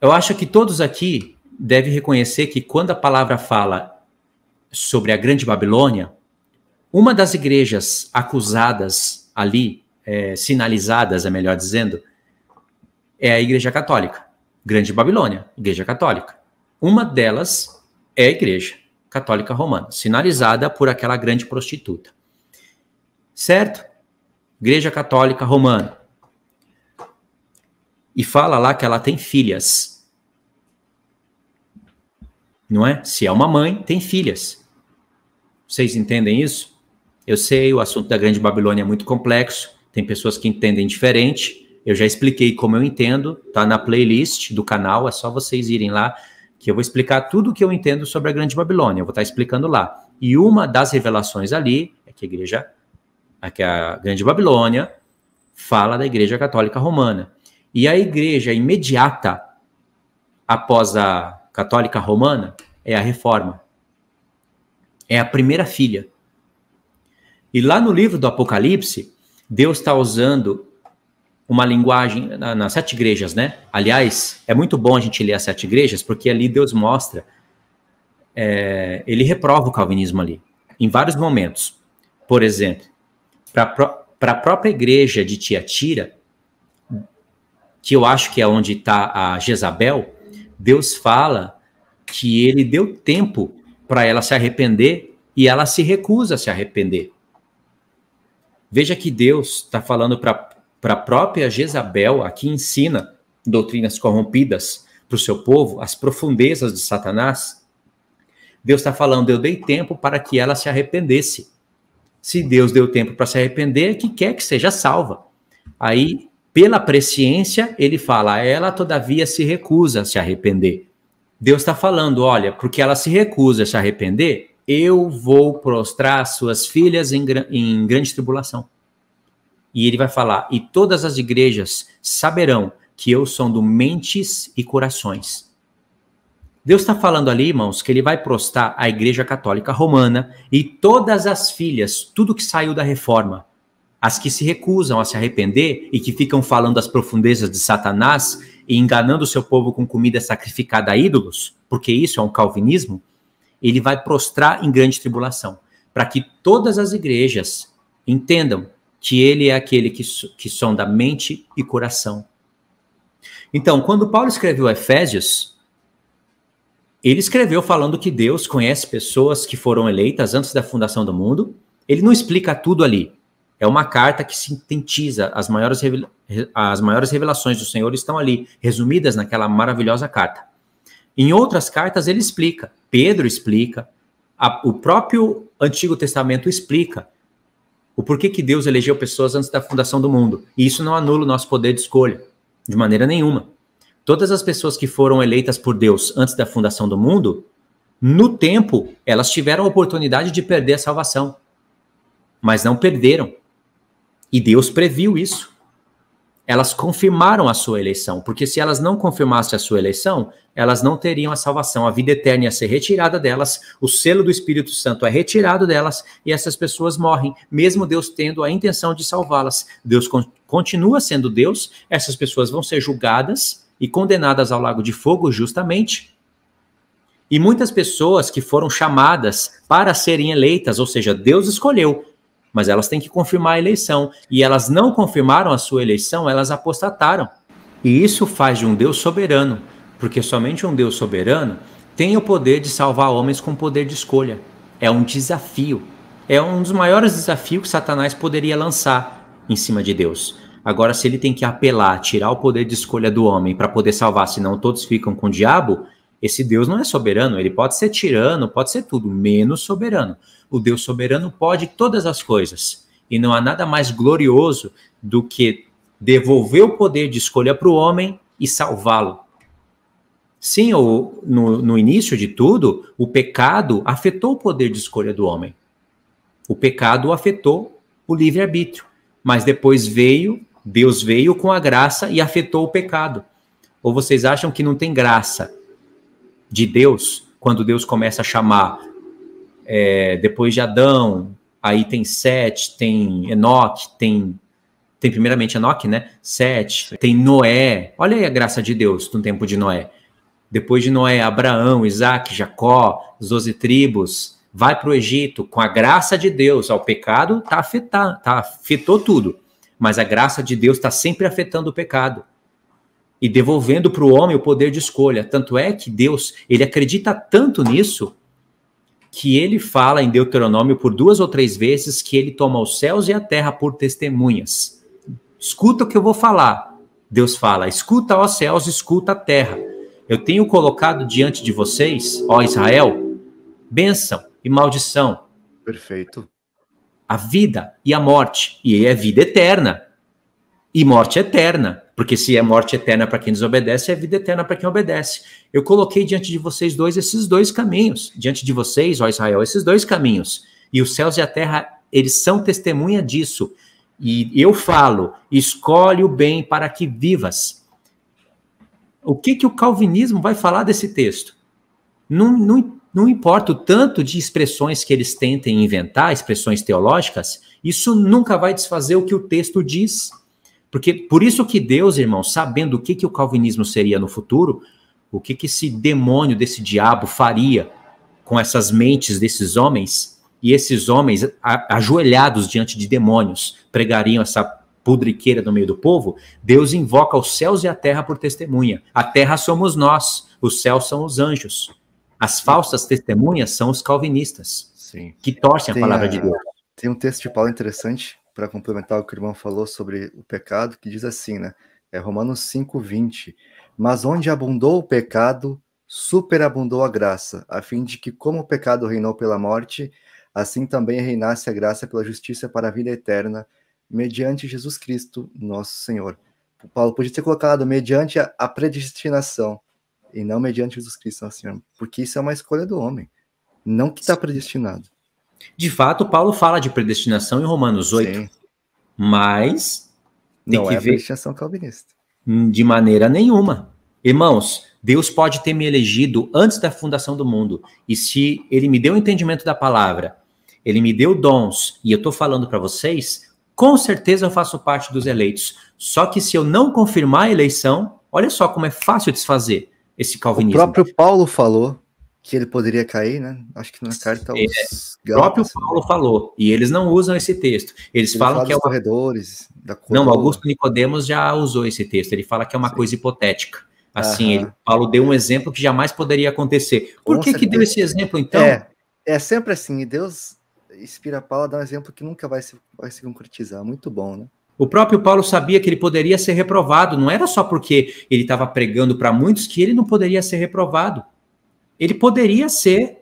Eu acho que todos aqui devem reconhecer que quando a palavra fala sobre a Grande Babilônia, uma das igrejas acusadas ali, é, sinalizadas, é melhor dizendo, é a Igreja Católica. Grande Babilônia, Igreja Católica. Uma delas é a Igreja Católica Romana, sinalizada por aquela grande prostituta. Certo? Igreja Católica Romana e fala lá que ela tem filhas. Não é? Se é uma mãe, tem filhas. Vocês entendem isso? Eu sei, o assunto da Grande Babilônia é muito complexo, tem pessoas que entendem diferente. Eu já expliquei como eu entendo, tá na playlist do canal, é só vocês irem lá que eu vou explicar tudo o que eu entendo sobre a Grande Babilônia, eu vou estar tá explicando lá. E uma das revelações ali é que a igreja, é que a Grande Babilônia fala da Igreja Católica Romana. E a igreja imediata após a católica romana é a reforma. É a primeira filha. E lá no livro do Apocalipse, Deus está usando uma linguagem nas sete igrejas, né? Aliás, é muito bom a gente ler as sete igrejas, porque ali Deus mostra, é, ele reprova o calvinismo ali, em vários momentos. Por exemplo, para a própria igreja de Tiatira, que eu acho que é onde está a Jezabel, Deus fala que ele deu tempo para ela se arrepender e ela se recusa a se arrepender. Veja que Deus está falando para a própria Jezabel, aqui ensina doutrinas corrompidas para o seu povo, as profundezas de Satanás. Deus está falando, eu dei tempo para que ela se arrependesse. Se Deus deu tempo para se arrepender, que quer que seja salva. Aí pela presciência, ele fala, ela todavia se recusa a se arrepender. Deus está falando, olha, porque ela se recusa a se arrepender, eu vou prostrar suas filhas em, em grande tribulação. E ele vai falar, e todas as igrejas saberão que eu sou do mentes e corações. Deus está falando ali, irmãos, que ele vai prostar a Igreja Católica Romana e todas as filhas, tudo que saiu da reforma, as que se recusam a se arrepender e que ficam falando das profundezas de Satanás e enganando o seu povo com comida sacrificada a ídolos, porque isso é um calvinismo, ele vai prostrar em grande tribulação, para que todas as igrejas entendam que ele é aquele que, que sonda mente e coração. Então, quando Paulo escreveu Efésios, ele escreveu falando que Deus conhece pessoas que foram eleitas antes da fundação do mundo. Ele não explica tudo ali, é uma carta que sintetiza as maiores, as maiores revelações do Senhor estão ali, resumidas naquela maravilhosa carta. Em outras cartas ele explica, Pedro explica, a, o próprio Antigo Testamento explica o porquê que Deus elegeu pessoas antes da fundação do mundo. E isso não anula o nosso poder de escolha, de maneira nenhuma. Todas as pessoas que foram eleitas por Deus antes da fundação do mundo, no tempo, elas tiveram a oportunidade de perder a salvação. Mas não perderam. E Deus previu isso. Elas confirmaram a sua eleição, porque se elas não confirmassem a sua eleição, elas não teriam a salvação. A vida eterna ia ser retirada delas, o selo do Espírito Santo é retirado delas e essas pessoas morrem, mesmo Deus tendo a intenção de salvá-las. Deus con continua sendo Deus, essas pessoas vão ser julgadas e condenadas ao lago de fogo justamente. E muitas pessoas que foram chamadas para serem eleitas, ou seja, Deus escolheu, mas elas têm que confirmar a eleição. E elas não confirmaram a sua eleição, elas apostataram. E isso faz de um Deus soberano, porque somente um Deus soberano tem o poder de salvar homens com poder de escolha. É um desafio. É um dos maiores desafios que Satanás poderia lançar em cima de Deus. Agora, se ele tem que apelar, tirar o poder de escolha do homem para poder salvar, senão todos ficam com o diabo, esse Deus não é soberano, ele pode ser tirano, pode ser tudo, menos soberano. O Deus soberano pode todas as coisas. E não há nada mais glorioso do que devolver o poder de escolha para o homem e salvá-lo. Sim, o, no, no início de tudo, o pecado afetou o poder de escolha do homem. O pecado afetou o livre-arbítrio. Mas depois veio, Deus veio com a graça e afetou o pecado. Ou vocês acham que não tem graça? de Deus, quando Deus começa a chamar é, depois de Adão, aí tem Sete, tem Enoque, tem tem primeiramente Enoque, né? Sete, tem Noé. Olha aí a graça de Deus no tempo de Noé. Depois de Noé, Abraão, Isaac, Jacó, as doze tribos, vai para o Egito com a graça de Deus. Ao pecado tá afetar, tá afetou tudo, mas a graça de Deus está sempre afetando o pecado e devolvendo para o homem o poder de escolha. Tanto é que Deus, ele acredita tanto nisso que ele fala em Deuteronômio por duas ou três vezes que ele toma os céus e a terra por testemunhas. Escuta o que eu vou falar. Deus fala: escuta, ó céus, escuta a terra. Eu tenho colocado diante de vocês, ó Israel, bênção e maldição. Perfeito. A vida e a morte, e é vida eterna e morte eterna, porque se é morte eterna para quem desobedece, é vida eterna para quem obedece. Eu coloquei diante de vocês dois esses dois caminhos, diante de vocês, ó Israel, esses dois caminhos. E os céus e a terra, eles são testemunha disso. E eu falo, escolhe o bem para que vivas. O que que o calvinismo vai falar desse texto? Não, não, não importa o tanto de expressões que eles tentem inventar, expressões teológicas, isso nunca vai desfazer o que o texto diz. Porque por isso que Deus, irmão, sabendo o que, que o calvinismo seria no futuro, o que, que esse demônio desse diabo faria com essas mentes desses homens, e esses homens, a, ajoelhados diante de demônios, pregariam essa pudriqueira no meio do povo, Deus invoca os céus e a terra por testemunha. A terra somos nós, os céus são os anjos. As falsas testemunhas são os calvinistas, Sim. que torcem a palavra a, de Deus. Tem um texto de Paulo interessante para complementar o que o irmão falou sobre o pecado, que diz assim, né? É Romanos 5, 20. Mas onde abundou o pecado, superabundou a graça, a fim de que, como o pecado reinou pela morte, assim também reinasse a graça pela justiça para a vida eterna, mediante Jesus Cristo, nosso Senhor. O Paulo podia ter colocado mediante a, a predestinação, e não mediante Jesus Cristo, nosso Senhor, porque isso é uma escolha do homem, não que está predestinado. De fato, Paulo fala de predestinação em Romanos 8, Sim. mas tem Não que é ver predestinação calvinista. Hum, de maneira nenhuma. Irmãos, Deus pode ter me elegido antes da fundação do mundo, e se ele me deu o entendimento da palavra, ele me deu dons, e eu estou falando para vocês, com certeza eu faço parte dos eleitos. Só que se eu não confirmar a eleição, olha só como é fácil desfazer esse calvinismo. O próprio Paulo falou que ele poderia cair, né? Acho que na carta tá é, os próprio Paulo falou, e eles não usam esse texto. Eles ele falam que é o corredores da Não, Augusto Nicodemos já usou esse texto. Ele fala que é uma Sim. coisa hipotética. Assim, ele, Paulo deu um exemplo que jamais poderia acontecer. Por Com que certeza. que deu esse exemplo então? É, é sempre assim, Deus inspira Paulo a dar um exemplo que nunca vai se, vai se concretizar. Muito bom, né? O próprio Paulo sabia que ele poderia ser reprovado, não era só porque ele estava pregando para muitos que ele não poderia ser reprovado ele poderia ser,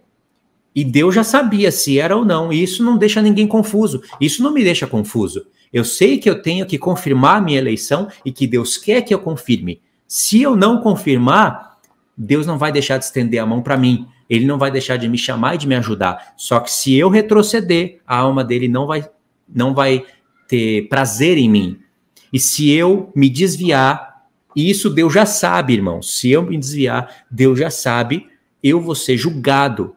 e Deus já sabia se era ou não, e isso não deixa ninguém confuso, isso não me deixa confuso. Eu sei que eu tenho que confirmar a minha eleição e que Deus quer que eu confirme. Se eu não confirmar, Deus não vai deixar de estender a mão para mim. Ele não vai deixar de me chamar e de me ajudar. Só que se eu retroceder, a alma dele não vai não vai ter prazer em mim. E se eu me desviar, e isso Deus já sabe, irmão. Se eu me desviar, Deus já sabe eu vou ser julgado.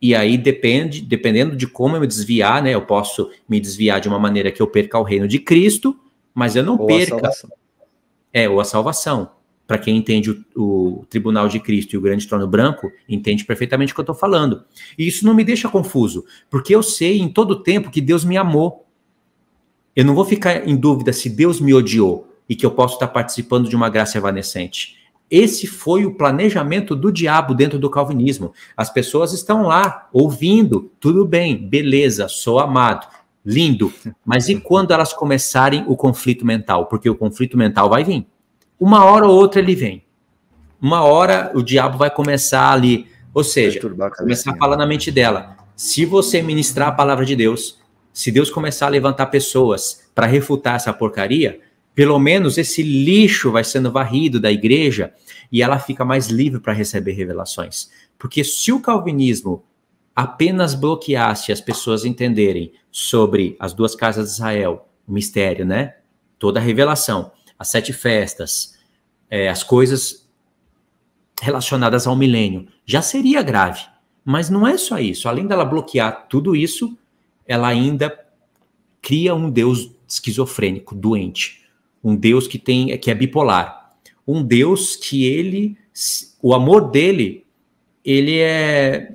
E aí depende, dependendo de como eu me desviar, né? Eu posso me desviar de uma maneira que eu perca o reino de Cristo, mas eu não ou perca. é, ou a salvação. Para quem entende o, o, tribunal de Cristo e o grande trono branco, entende perfeitamente o que eu estou falando. E isso não me deixa confuso, porque eu sei em todo tempo que Deus me amou. Eu não vou ficar em dúvida se Deus me odiou e que eu posso estar participando de uma graça evanescente. Esse foi o planejamento do diabo dentro do calvinismo. As pessoas estão lá ouvindo, tudo bem, beleza, sou amado, lindo. Mas e quando elas começarem o conflito mental? Porque o conflito mental vai vir. Uma hora ou outra ele vem. Uma hora o diabo vai começar ali, ou seja, a começar a falar na mente dela. Se você ministrar a palavra de Deus, se Deus começar a levantar pessoas para refutar essa porcaria, pelo menos esse lixo vai sendo varrido da igreja e ela fica mais livre para receber revelações. Porque se o calvinismo apenas bloqueasse as pessoas entenderem sobre as duas casas de Israel, o mistério, né? Toda a revelação, as sete festas, é, as coisas relacionadas ao milênio, já seria grave. Mas não é só isso. Além dela bloquear tudo isso, ela ainda cria um Deus esquizofrênico, doente, um Deus que tem que é bipolar. Um Deus que ele o amor dele ele é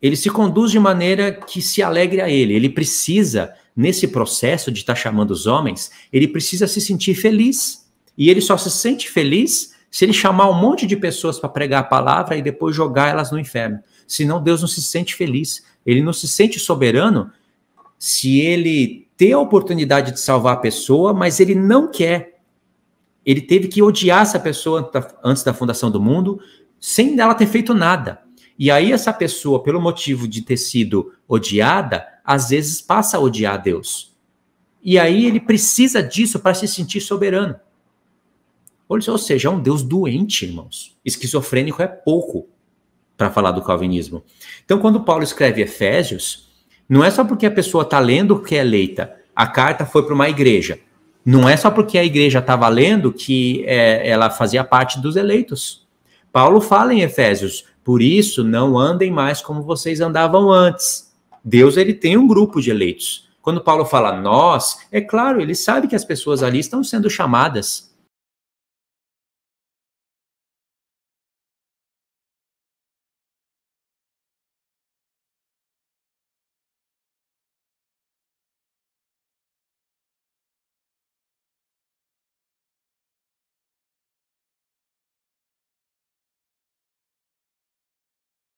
ele se conduz de maneira que se alegre a ele. Ele precisa nesse processo de estar tá chamando os homens, ele precisa se sentir feliz. E ele só se sente feliz se ele chamar um monte de pessoas para pregar a palavra e depois jogar elas no inferno. Senão Deus não se sente feliz. Ele não se sente soberano se ele ter a oportunidade de salvar a pessoa, mas ele não quer. Ele teve que odiar essa pessoa antes da fundação do mundo, sem ela ter feito nada. E aí, essa pessoa, pelo motivo de ter sido odiada, às vezes passa a odiar a Deus. E aí, ele precisa disso para se sentir soberano. Ou seja, é um Deus doente, irmãos. Esquizofrênico é pouco para falar do calvinismo. Então, quando Paulo escreve Efésios, não é só porque a pessoa está lendo que é eleita. A carta foi para uma igreja. Não é só porque a igreja estava tá lendo que é, ela fazia parte dos eleitos. Paulo fala em Efésios, por isso não andem mais como vocês andavam antes. Deus ele tem um grupo de eleitos. Quando Paulo fala nós, é claro, ele sabe que as pessoas ali estão sendo chamadas.